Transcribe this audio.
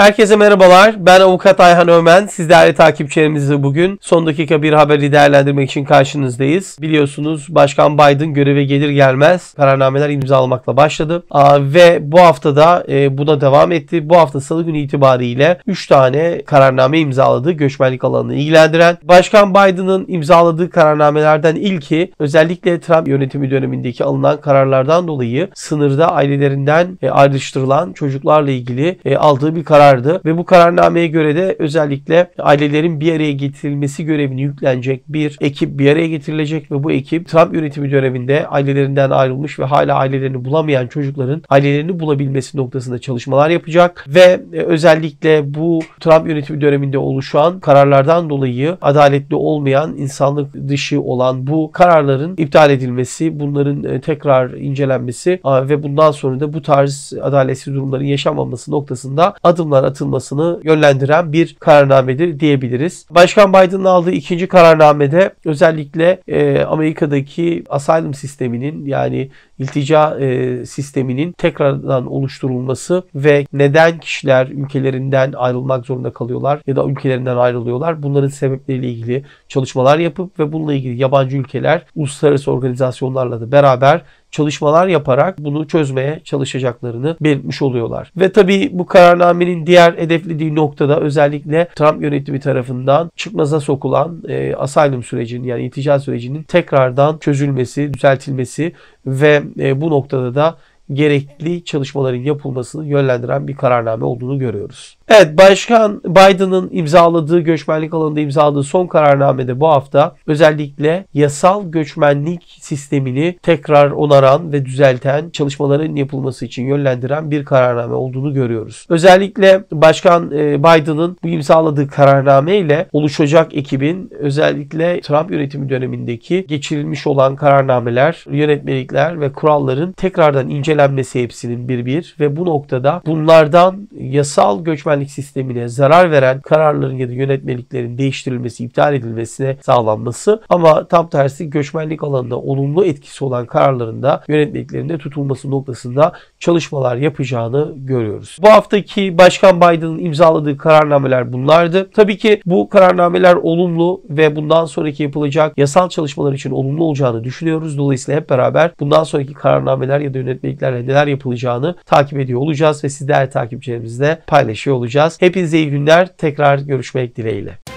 Herkese merhabalar. Ben Avukat Ayhan Ömen. Sizlerle takipçilerimizle bugün son dakika bir haberi değerlendirmek için karşınızdayız. Biliyorsunuz Başkan Biden göreve gelir gelmez kararnameler imzalamakla başladı. Aa, ve bu haftada e, buna devam etti. Bu hafta salı günü itibariyle 3 tane kararname imzaladı göçmenlik alanını ilgilendiren. Başkan Biden'ın imzaladığı kararnamelerden ilki özellikle Trump yönetimi dönemindeki alınan kararlardan dolayı sınırda ailelerinden e, ayrıştırılan çocuklarla ilgili e, aldığı bir karar karardı ve bu kararnameye göre de özellikle ailelerin bir araya getirilmesi görevini yüklenecek bir ekip bir araya getirilecek ve bu ekip Trump yönetimi döneminde ailelerinden ayrılmış ve hala ailelerini bulamayan çocukların ailelerini bulabilmesi noktasında çalışmalar yapacak ve e, özellikle bu Trump yönetimi döneminde oluşan kararlardan dolayı adaletli olmayan, insanlık dışı olan bu kararların iptal edilmesi, bunların e, tekrar incelenmesi ve bundan sonra da bu tarz adaletsiz durumların yaşanmaması noktasında adımlar adımlar atılmasını yönlendiren bir kararnamedir diyebiliriz. Başkan Biden'ın aldığı ikinci kararnamede özellikle e, Amerika'daki asylum sisteminin yani iltica e, sisteminin tekrardan oluşturulması ve neden kişiler ülkelerinden ayrılmak zorunda kalıyorlar ya da ülkelerinden ayrılıyorlar. Bunların sebepleriyle ilgili çalışmalar yapıp ve bununla ilgili yabancı ülkeler uluslararası organizasyonlarla da beraber çalışmalar yaparak bunu çözmeye çalışacaklarını belirtmiş oluyorlar. Ve tabii bu kararnamenin diğer hedeflediği noktada özellikle Trump yönetimi tarafından çıkmaza sokulan e, asylum sürecinin yani iltica sürecinin tekrardan çözülmesi, düzeltilmesi ve ee, bu noktada da gerekli çalışmaların yapılmasını yönlendiren bir kararname olduğunu görüyoruz. Evet Başkan Biden'ın imzaladığı göçmenlik alanında imzaladığı son kararnamede bu hafta özellikle yasal göçmenlik sistemini tekrar onaran ve düzelten çalışmaların yapılması için yönlendiren bir kararname olduğunu görüyoruz. Özellikle Başkan e, Biden'ın bu imzaladığı kararname ile oluşacak ekibin özellikle Trump yönetimi dönemindeki geçirilmiş olan kararnameler, yönetmelikler ve kuralların tekrardan incelenmesi değerlenmesi hepsinin bir bir ve bu noktada bunlardan yasal göçmenlik sistemine zarar veren kararların ya da yönetmeliklerin değiştirilmesi, iptal edilmesine sağlanması ama tam tersi göçmenlik alanında olumlu etkisi olan kararlarında yönetmeliklerinde tutulması noktasında çalışmalar yapacağını görüyoruz. Bu haftaki Başkan Biden'ın imzaladığı kararnameler bunlardı. Tabii ki bu kararnameler olumlu ve bundan sonraki yapılacak yasal çalışmalar için olumlu olacağını düşünüyoruz. Dolayısıyla hep beraber bundan sonraki kararnameler ya da yönetmelikler sizlerle neler yapılacağını takip ediyor olacağız ve sizler takipçilerimizle paylaşıyor olacağız. Hepinize iyi günler. Tekrar görüşmek dileğiyle.